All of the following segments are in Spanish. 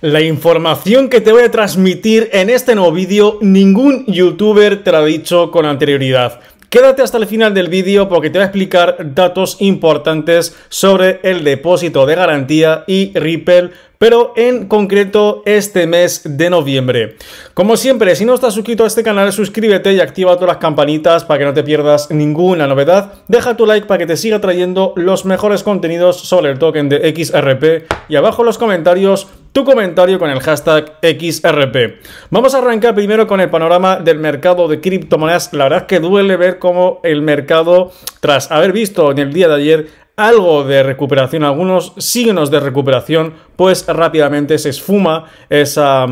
La información que te voy a transmitir en este nuevo vídeo, ningún youtuber te la ha dicho con anterioridad. Quédate hasta el final del vídeo porque te voy a explicar datos importantes sobre el depósito de garantía y Ripple pero en concreto este mes de noviembre. Como siempre, si no estás suscrito a este canal, suscríbete y activa todas las campanitas para que no te pierdas ninguna novedad. Deja tu like para que te siga trayendo los mejores contenidos sobre el token de XRP y abajo en los comentarios tu comentario con el hashtag XRP. Vamos a arrancar primero con el panorama del mercado de criptomonedas. La verdad es que duele ver cómo el mercado, tras haber visto en el día de ayer algo de recuperación, algunos signos de recuperación, pues rápidamente se esfuma esa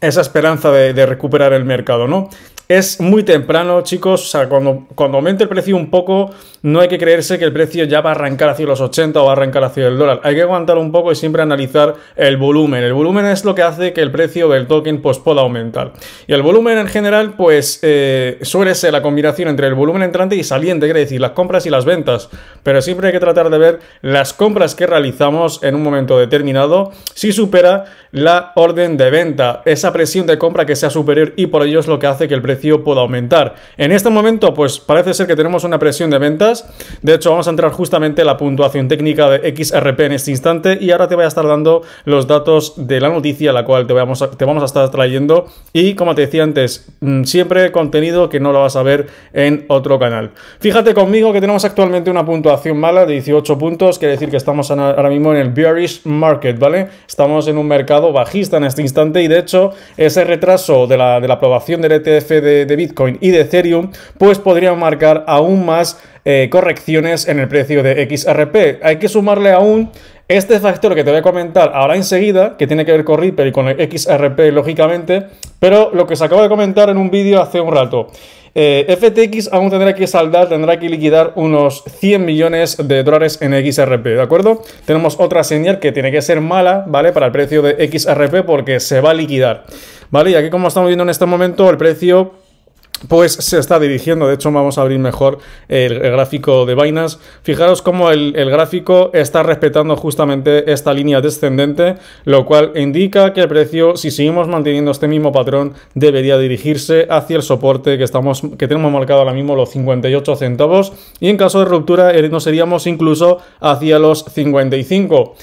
esa esperanza de, de, recuperar el mercado, ¿no? Es muy temprano, chicos. O sea, cuando, aumente el precio un poco, no hay que creerse que el precio ya va a arrancar hacia los 80 o va a arrancar hacia el dólar. Hay que aguantar un poco y siempre analizar el volumen. El volumen es lo que hace que el precio del token pues, pueda aumentar. Y el volumen en general, pues eh, suele ser la combinación entre el volumen entrante y saliente, quiere decir, las compras y las ventas. Pero siempre hay que tratar de ver las compras que realizamos en un momento determinado si supera la orden de venta, esa presión de compra que sea superior y por ello es lo que hace que el precio pueda aumentar. En este momento, pues parece ser que tenemos una presión de ventas. De hecho, vamos a entrar justamente la puntuación técnica de XRP en este instante y ahora te voy a estar dando los datos de la noticia, la cual te vamos a, te vamos a estar trayendo. Y como te decía antes, mm, siempre contenido que no lo vas a ver en otro canal. Fíjate conmigo que tenemos actualmente una puntuación mala de 18 puntos, quiere decir que estamos ahora mismo en el bearish market, ¿vale? Estamos en un mercado bajista en este instante y de hecho ese retraso de la, aprobación del ETF de, Bitcoin y de Ethereum pues podría marcar aún más eh, correcciones en el precio de XRP. Hay que sumarle aún este factor que te voy a comentar ahora enseguida, que tiene que ver con Ripple y con XRP lógicamente, pero lo que se acaba de comentar en un vídeo hace un rato. Eh, FTX aún tendrá que saldar, tendrá que liquidar unos 100 millones de dólares en XRP, ¿de acuerdo? Tenemos otra señal que tiene que ser mala, ¿vale? Para el precio de XRP porque se va a liquidar, ¿vale? Y aquí como estamos viendo en este momento, el precio pues se está dirigiendo. De hecho, vamos a abrir mejor el, gráfico de vainas. Fijaros cómo el, gráfico está respetando justamente esta línea descendente, lo cual indica que el precio, si seguimos manteniendo este mismo patrón, debería dirigirse hacia el soporte que, estamos, que tenemos marcado ahora mismo, los 58 centavos. Y en caso de ruptura, eh, nos seríamos incluso hacia los 55.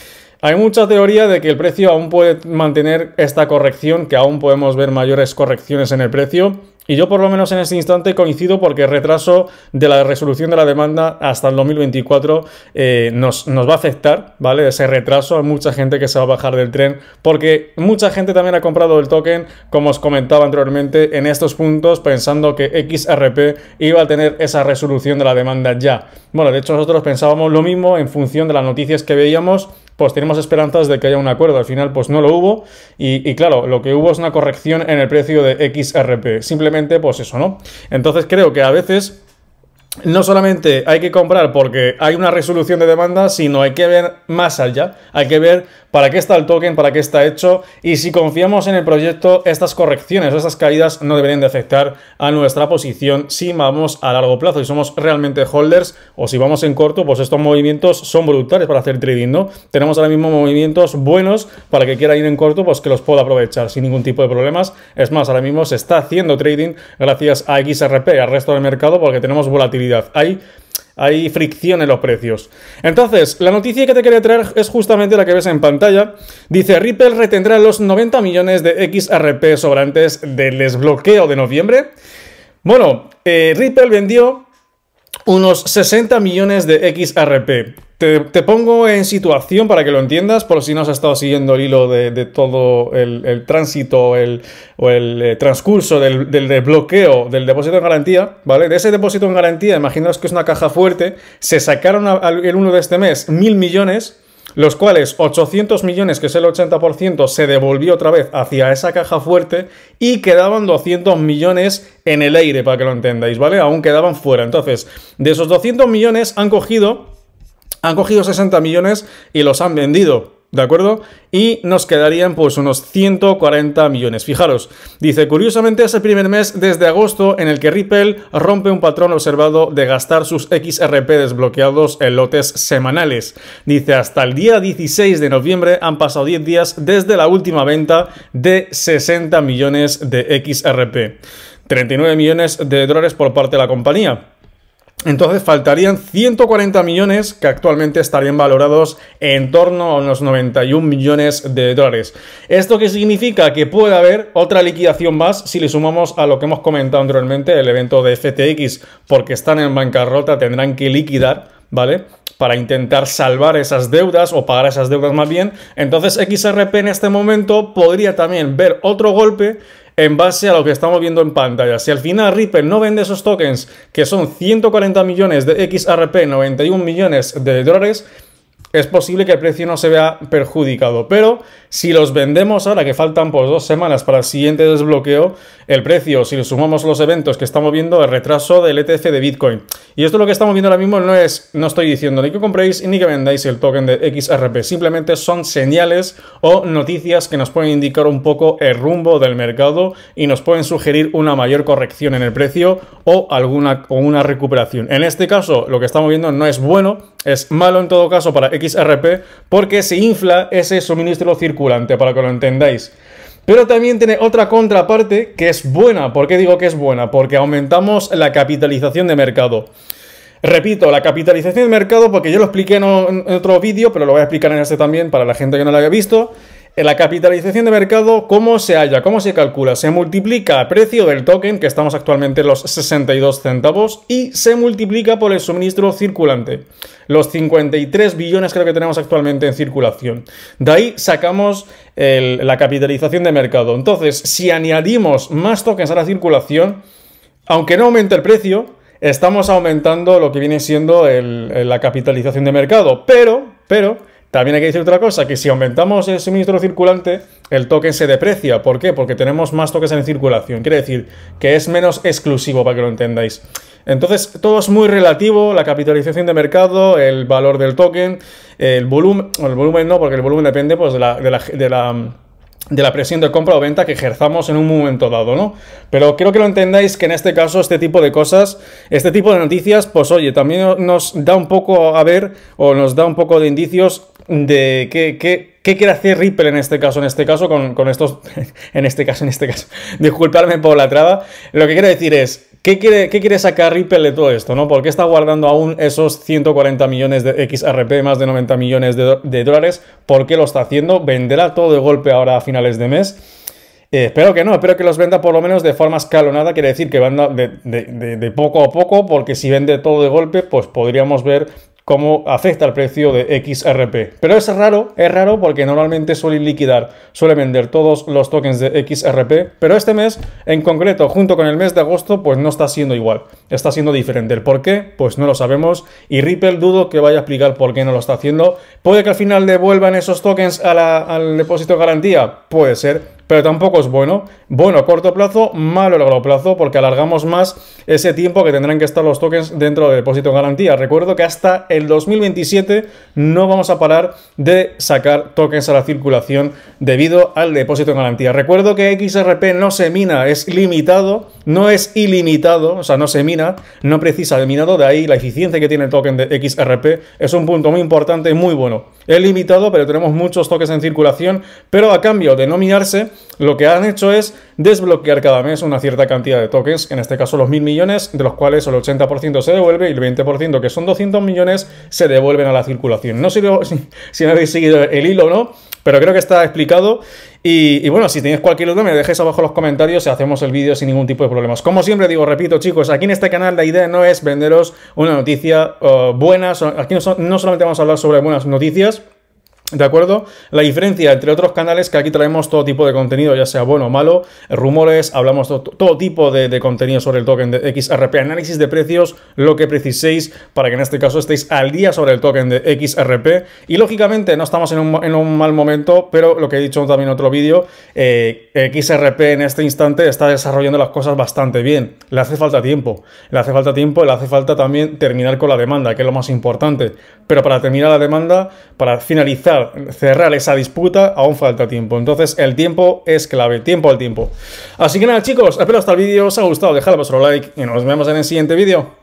Hay mucha teoría de que el precio aún puede mantener esta corrección, que aún podemos ver mayores correcciones en el precio. Y yo por lo menos en este instante coincido porque el retraso de la resolución de la demanda hasta el 2024 eh, nos, nos, va a afectar, ¿vale? Ese retraso a mucha gente que se va a bajar del tren porque mucha gente también ha comprado el token, como os comentaba anteriormente, en estos puntos pensando que XRP iba a tener esa resolución de la demanda ya. Bueno, de hecho nosotros pensábamos lo mismo en función de las noticias que veíamos pues tenemos esperanzas de que haya un acuerdo. Al final, pues no lo hubo. Y, claro, lo que hubo es una corrección en el precio de XRP. Simplemente, pues eso, ¿no? Entonces creo que a veces no solamente hay que comprar porque hay una resolución de demanda, sino hay que ver más allá. Hay que ver para qué está el token, para qué está hecho y si confiamos en el proyecto, estas correcciones o estas caídas no deberían de afectar a nuestra posición si vamos a largo plazo y somos realmente holders o si vamos en corto, pues estos movimientos son brutales para hacer trading, ¿no? Tenemos ahora mismo movimientos buenos para que quiera ir en corto, pues que los pueda aprovechar sin ningún tipo de problemas. Es más, ahora mismo se está haciendo trading gracias a XRP y al resto del mercado porque tenemos volatilidad hay, hay fricción en los precios. Entonces, la noticia que te quería traer es justamente la que ves en pantalla. Dice, Ripple retendrá los 90 millones de XRP sobrantes del desbloqueo de noviembre. Bueno, eh, Ripple vendió unos 60 millones de XRP. Te, pongo en situación para que lo entiendas, por si no has estado siguiendo el hilo de, todo el, tránsito o el eh, transcurso del, del, desbloqueo del depósito en garantía, ¿vale? De ese depósito en garantía, imaginaos que es una caja fuerte, se sacaron el 1 de este mes mil millones, los cuales 800 millones, que es el 80%, se devolvió otra vez hacia esa caja fuerte y quedaban 200 millones en el aire, para que lo entendáis, ¿vale? Aún quedaban fuera. Entonces, de esos 200 millones han cogido han cogido 60 millones y los han vendido. ¿De acuerdo? Y nos quedarían pues unos 140 millones. Fijaros, dice, curiosamente es el primer mes desde agosto en el que Ripple rompe un patrón observado de gastar sus XRP desbloqueados en lotes semanales. Dice, hasta el día 16 de noviembre han pasado 10 días desde la última venta de 60 millones de XRP. 39 millones de dólares por parte de la compañía. Entonces faltarían 140 millones que actualmente estarían valorados en torno a unos 91 millones de dólares. ¿Esto que significa? Que puede haber otra liquidación más si le sumamos a lo que hemos comentado anteriormente, el evento de FTX, porque están en bancarrota, tendrán que liquidar, ¿vale? para intentar salvar esas deudas o pagar esas deudas más bien. Entonces XRP en este momento podría también ver otro golpe en base a lo que estamos viendo en pantalla. Si al final Ripple no vende esos tokens, que son 140 millones de XRP, 91 millones de dólares, es posible que el precio no se vea perjudicado. Pero si los vendemos ahora, que faltan por dos semanas para el siguiente desbloqueo, el precio, si le sumamos los eventos que estamos viendo, el retraso del ETF de Bitcoin, y esto lo que estamos viendo ahora mismo no es, no estoy diciendo ni que compréis ni que vendáis el token de XRP, simplemente son señales o noticias que nos pueden indicar un poco el rumbo del mercado y nos pueden sugerir una mayor corrección en el precio o alguna una recuperación. En este caso, lo que estamos viendo no es bueno, es malo en todo caso para XRP porque se infla ese suministro circulante, para que lo entendáis. Pero también tiene otra contraparte que es buena. ¿Por qué digo que es buena? Porque aumentamos la capitalización de mercado. Repito, la capitalización de mercado, porque yo lo expliqué en otro vídeo, pero lo voy a explicar en este también para la gente que no lo haya visto. En la capitalización de mercado, ¿cómo se halla? ¿Cómo se calcula? Se multiplica el precio del token, que estamos actualmente en los 62 centavos, y se multiplica por el suministro circulante los 53 billones creo que tenemos actualmente en circulación. De ahí sacamos la capitalización de mercado. Entonces, si añadimos más tokens a la circulación, aunque no aumente el precio, estamos aumentando lo que viene siendo la capitalización de mercado. Pero, pero, también hay que decir otra cosa, que si aumentamos el suministro circulante, el token se deprecia. ¿Por qué? Porque tenemos más tokens en circulación. Quiere decir que es menos exclusivo, para que lo entendáis. Entonces, todo es muy relativo, la capitalización de mercado, el valor del token, el volumen, el volumen no, porque el volumen depende pues, de la, de la, de la presión de compra o venta que ejerzamos en un momento dado, ¿no? Pero creo que lo entendáis que en este caso este tipo de cosas, este tipo de noticias, pues oye, también nos da un poco a ver o nos da un poco de indicios de qué, qué, quiere hacer Ripple en este caso, en este caso con, con estos, en este caso, en este caso, disculparme por la traba, lo que quiero decir es, ¿Qué quiere, sacar Ripple de todo esto? ¿no? ¿Por qué está guardando aún esos 140 millones de XRP, más de 90 millones de, dólares? ¿Por qué lo está haciendo? ¿Venderá todo de golpe ahora a finales de mes? Eh, espero que no, espero que los venda por lo menos de forma escalonada, quiere decir que van de, de, poco a poco, porque si vende todo de golpe, pues podríamos ver cómo afecta el precio de XRP. Pero es raro, es raro porque normalmente suelen liquidar, suele vender todos los tokens de XRP, pero este mes en concreto, junto con el mes de agosto, pues no está siendo igual, está siendo diferente. ¿El por qué? Pues no lo sabemos y Ripple dudo que vaya a explicar por qué no lo está haciendo. ¿Puede que al final devuelvan esos tokens al depósito de garantía? Puede ser, pero tampoco es bueno. Bueno a corto plazo, malo a largo plazo, porque alargamos más ese tiempo que tendrán que estar los tokens dentro del depósito en garantía. Recuerdo que hasta el 2027 no vamos a parar de sacar tokens a la circulación debido al depósito en garantía. Recuerdo que XRP no se mina, es limitado, no es ilimitado, o sea, no se mina, no precisa de minado, de ahí la eficiencia que tiene el token de XRP. Es un punto muy importante muy bueno es limitado, pero tenemos muchos toques en circulación, pero a cambio de no mirarse, lo que han hecho es desbloquear cada mes una cierta cantidad de tokens, en este caso los mil millones, de los cuales el 80% se devuelve y el 20%, que son 200 millones, se devuelven a la circulación. No sé si, si, habéis seguido el hilo o no, pero creo que está explicado y, bueno, si tenéis cualquier duda, me dejéis abajo los comentarios y hacemos el vídeo sin ningún tipo de problemas. Como siempre digo, repito, chicos, aquí en este canal la idea no es venderos una noticia eh, buena. Aquí no solamente vamos a hablar sobre buenas noticias, ¿De acuerdo? La diferencia entre otros canales que aquí traemos todo tipo de contenido, ya sea bueno o malo, rumores, hablamos todo, tipo de, contenido sobre el token de XRP, análisis de precios, lo que preciséis para que en este caso estéis al día sobre el token de XRP. Y lógicamente no estamos en un, mal momento, pero lo que he dicho también en otro vídeo, eh, XRP en este instante está desarrollando las cosas bastante bien. Le hace falta tiempo, le hace falta tiempo, le hace falta también terminar con la demanda, que es lo más importante. Pero para terminar la demanda, para finalizar, cerrar esa disputa, aún falta tiempo. Entonces, el tiempo es clave, tiempo al tiempo. Así que nada, chicos, espero hasta este el vídeo os ha gustado, dejad vuestro like y nos vemos en el siguiente vídeo.